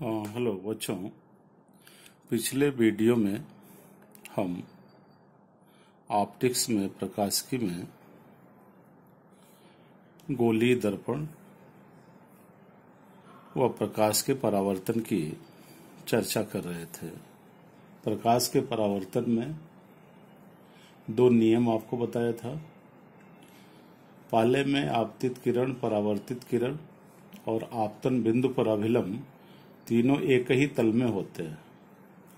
hello हाँ, बच्चों पिछले वीडियो में हम ऑप्टिक्स में प्रकाशिकी में गोली दर्पण व प्रकाश के परावर्तन की चर्चा कर रहे थे प्रकाश के परावर्तन में दो नियम आपको बताया था पहले में आपतित किरण परावर्तित किरण और आपतन बिंदु पर अभिलंब तीनों एक ही तल में होते हैं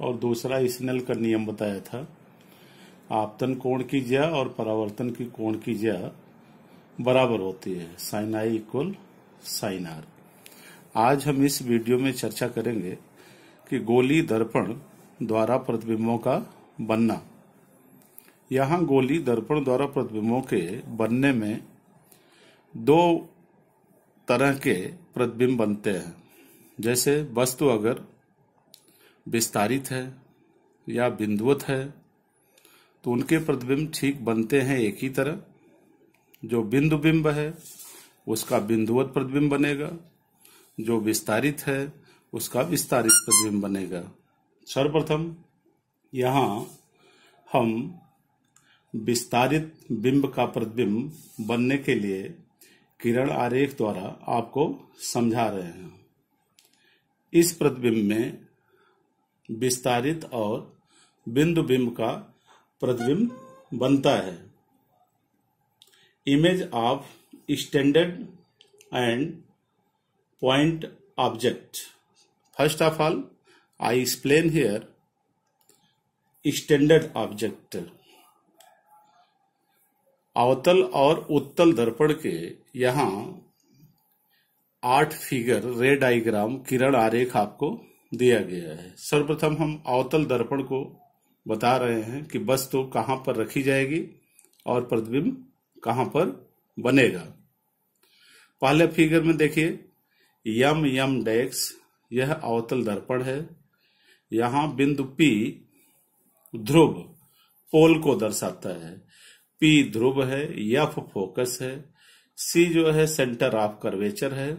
और दूसरा स्नेल का नियम बताया था आपतन कोण की ज्या और परावर्तन की कोण की ज्या बराबर होती है sine I equal sine R आज हम इस वीडियो में चर्चा करेंगे कि गोली दर्पण द्वारा प्रतिबिंबों का बनना यहाँ गोली दर्पण द्वारा प्रतिबिंबों के बनने में दो तरह के प्रतिबिंब बनते हैं जैसे वस्तु तो अगर विस्तारित है या बिंदुवत है तो उनके प्रतिबिंब ठीक बनते हैं एक ही तरह जो बिंदु बिंब है उसका बिंदुवत प्रतिबिंब बनेगा जो विस्तारित है उसका विस्तारित प्रतिबिंब बनेगा सर्वप्रथम यहाँ हम विस्तारित बिंब का प्रतिबिंब बनने के लिए किरण आरेख द्वारा आपको समझा रहे हैं इस प्रतिबिंब में विस्तारित और बिंदु बिंब का प्रतिबिंब बनता है image of standard and point object first of all I explain here standard object अवतल और उत्तल दर्पण के यहां आठ फिगर रे डायग्राम किरण आरेख आपको दिया गया है सर्वप्रथम हम अवतल दर्पण को बता रहे हैं कि बस तो कहाँ पर रखी जाएगी और प्रतिबिंब कहां पर बनेगा पहले फिगर में देखिए यम यम डेक्स यह अवतल दर्पण है यहाँ बिंदु पी ध्रुव पोल को दर्शाता है पी ध्रुव है यफ फोकस है सी जो है सेंटर ऑफ कर्वेचर है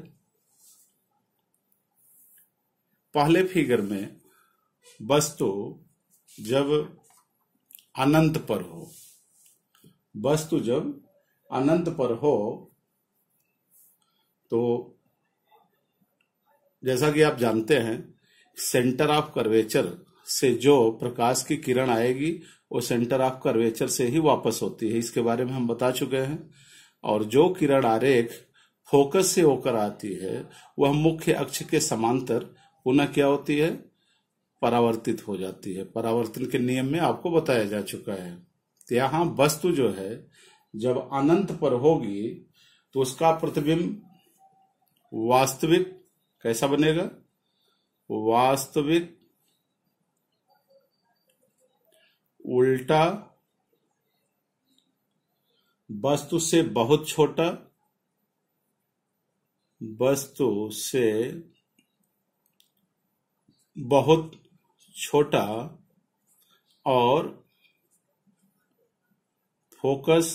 पहले फिगर में वस्तु तो जब अनंत पर हो वस्तु तो जब अनंत पर हो तो जैसा कि आप जानते हैं सेंटर ऑफ कर्वेचर से जो प्रकाश की किरण आएगी वो सेंटर ऑफ कर्वेचर से ही वापस होती है इसके बारे में हम बता चुके हैं और जो किरण आरेख फोकस से होकर आती है वह मुख्य अक्ष के समांतर पुनः क्या होती है परावर्तित हो जाती है परावर्तन के नियम में आपको बताया जा चुका है तो यहां वस्तु जो है जब अनंत पर होगी तो उसका प्रतिबिंब वास्तविक कैसा बनेगा वास्तविक उल्टा वस्तु से बहुत छोटा वस्तु से बहुत छोटा और फोकस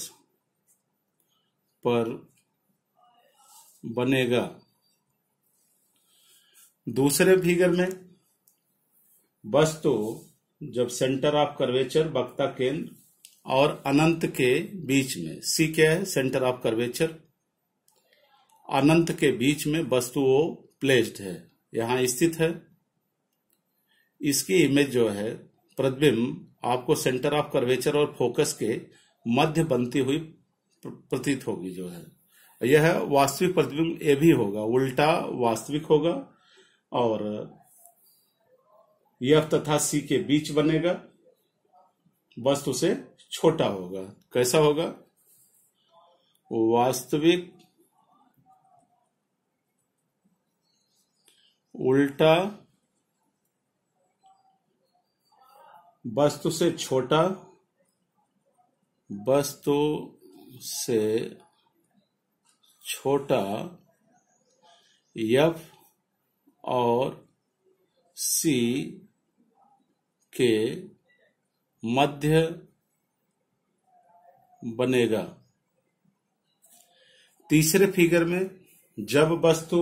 पर बनेगा दूसरे फिगर में वस्तु जब सेंटर ऑफ कर्वेचर वक्ता केंद्र और अनंत के बीच में सी क्या है सेंटर ऑफ कर्वेचर अनंत के बीच में वस्तु वो प्लेस्ड है यहां स्थित है इसकी इमेज जो है प्रतिबिंब आपको सेंटर ऑफ कर्वेचर और फोकस के मध्य बनती हुई प्रतीत होगी जो है यह वास्तविक प्रतिबिंब ए भी होगा उल्टा वास्तविक होगा और यह तथा सी के बीच बनेगा वस्तु से छोटा होगा कैसा होगा वास्तविक उल्टा वस्तु से छोटा वस्तु से छोटा यफ और सी के मध्य बनेगा तीसरे फिगर में जब वस्तु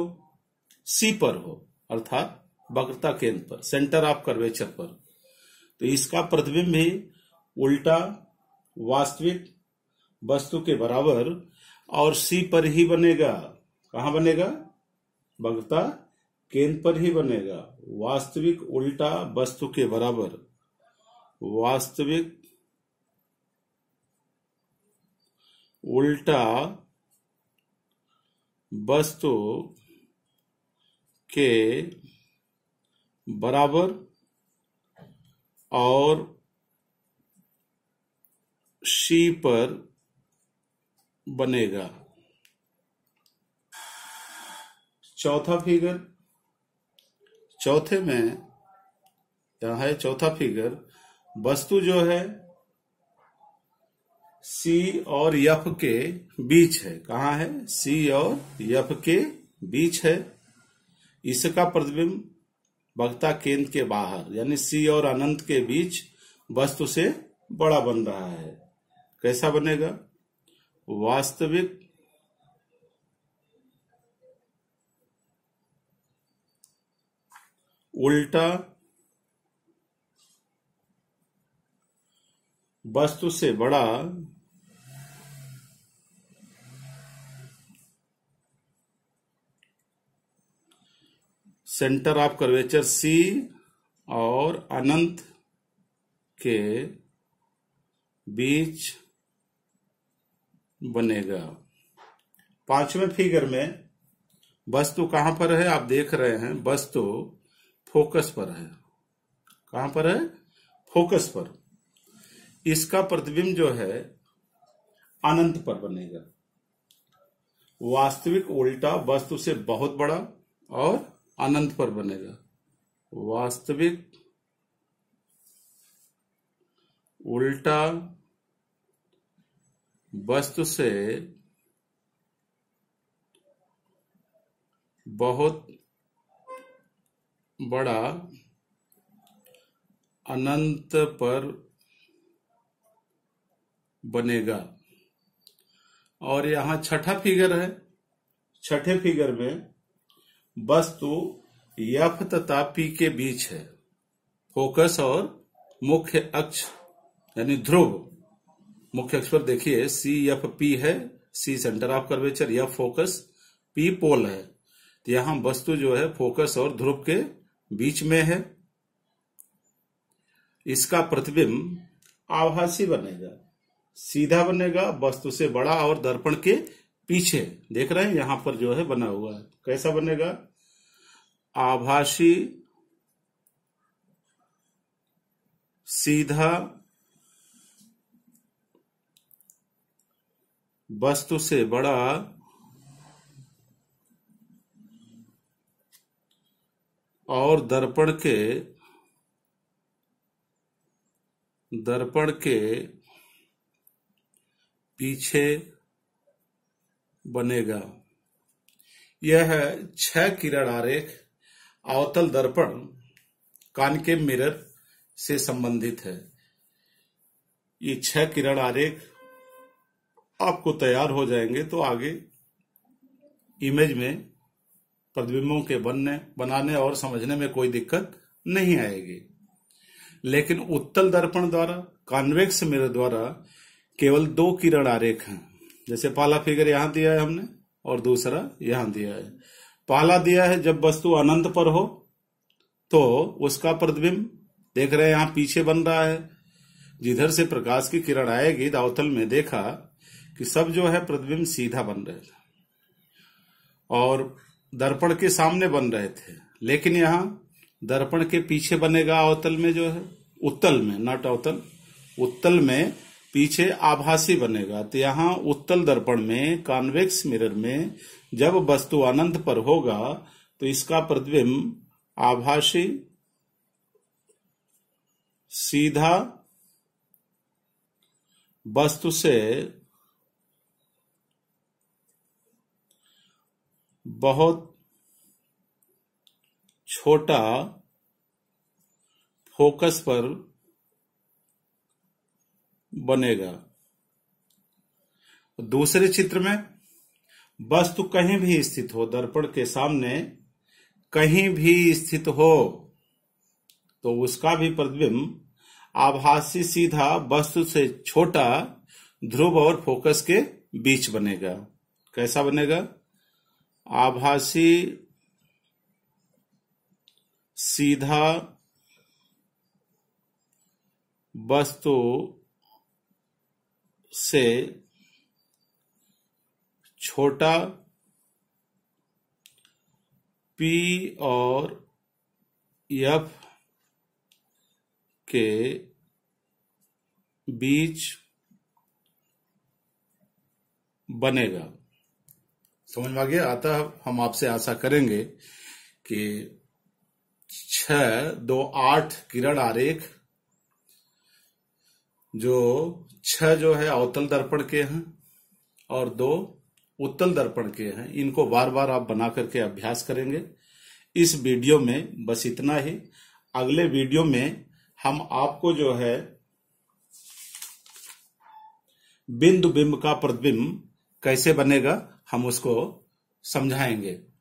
सी पर हो अर्थात वक्रता केंद्र पर सेंटर ऑफ कर्वेचर पर तो इसका प्रतिबिंब भी उल्टा वास्तविक वस्तु के बराबर और सी पर ही बनेगा कहा बनेगा वक्रता केंद्र पर ही बनेगा वास्तविक उल्टा वस्तु के बराबर वास्तविक उल्टा वस्तु के बराबर और सी पर बनेगा चौथा फिगर चौथे में यहां है चौथा फिगर वस्तु जो है सी और यफ के बीच है कहा है सी और यफ के बीच है इसका प्रतिबिंब वक्ता केंद्र के बाहर यानी सी और अनंत के बीच वस्तु से बड़ा बन रहा है कैसा बनेगा वास्तविक उल्टा वस्तु से बड़ा सेंटर ऑफ कर्वेचर सी और अनंत के बीच बनेगा पांचवें फिगर में वस्तु कहां पर है आप देख रहे हैं वस्तु फोकस पर है कहां पर है फोकस पर इसका प्रतिबिंब जो है अनंत पर बनेगा वास्तविक उल्टा वस्तु से बहुत बड़ा और अनंत पर बनेगा वास्तविक उल्टा वस्तु से बहुत बड़ा अनंत पर बनेगा और यहां छठा फिगर है छठे फिगर में वस्तु यफ तथा पी के बीच है फोकस और मुख्य अक्ष यानी ध्रुव मुख्य अक्ष पर देखिए सी एफ पी है C centre of curvature F focus P pole है तो यहां वस्तु जो है फोकस और ध्रुव के बीच में है इसका प्रतिबिंब आभासी बनेगा सीधा बनेगा वस्तु से बड़ा और दर्पण के पीछे देख रहे हैं यहां पर जो है बना हुआ है कैसा बनेगा आभाषी सीधा वस्तु से बड़ा और दर्पण के दर्पण के पीछे बनेगा यह छह किरण आरेख अवतल दर्पण कान के मिरर से संबंधित है ये छह किरण आरेख आपको तैयार हो जाएंगे तो आगे इमेज में प्रतिबिंबों के बनने बनाने और समझने में कोई दिक्कत नहीं आएगी लेकिन उत्तल दर्पण द्वारा कॉन्वेक्स मिरर द्वारा केवल दो किरण आरेख हैं जैसे पहला फिगर यहां दिया है हमने और दूसरा यहां दिया है पहला दिया है जब वस्तु अनंत पर हो तो उसका प्रतिबिंब देख रहे हैं यहां पीछे बन रहा है जिधर से प्रकाश की किरण आएगी दावतल में देखा कि सब जो है प्रतिबिंब सीधा बन रहे थे और दर्पण के सामने बन रहे थे लेकिन यहाँ दर्पण के पीछे बनेगा अवतल में जो है उत्तल में नट अवतल उत्तल में पीछे आभासी बनेगा तो यहाँ उत्तल दर्पण में कॉन्वेक्स मिरर में जब वस्तु अनंत पर होगा तो इसका प्रतिबिंब आभासी सीधा वस्तु से बहुत छोटा फोकस पर बनेगा दूसरे चित्र में वस्तु कहीं भी स्थित हो दर्पण के सामने कहीं भी स्थित हो तो उसका भी प्रतिबिंब आभासी सीधा वस्तु से छोटा ध्रुव और फोकस के बीच बनेगा कैसा बनेगा आभासी सीधा वस्तु से छोटा पी और एफ के बीच बनेगा समझ में आ गया आता हम आपसे आशा करेंगे कि छ दो आठ किरण आरेख जो छह जो है अवतल दर्पण के हैं और दो उत्तल दर्पण के हैं इनको बार बार आप बना करके अभ्यास करेंगे इस वीडियो में बस इतना ही अगले वीडियो में हम आपको जो है बिंदु बिंब का प्रतिबिंब कैसे बनेगा हम उसको समझाएंगे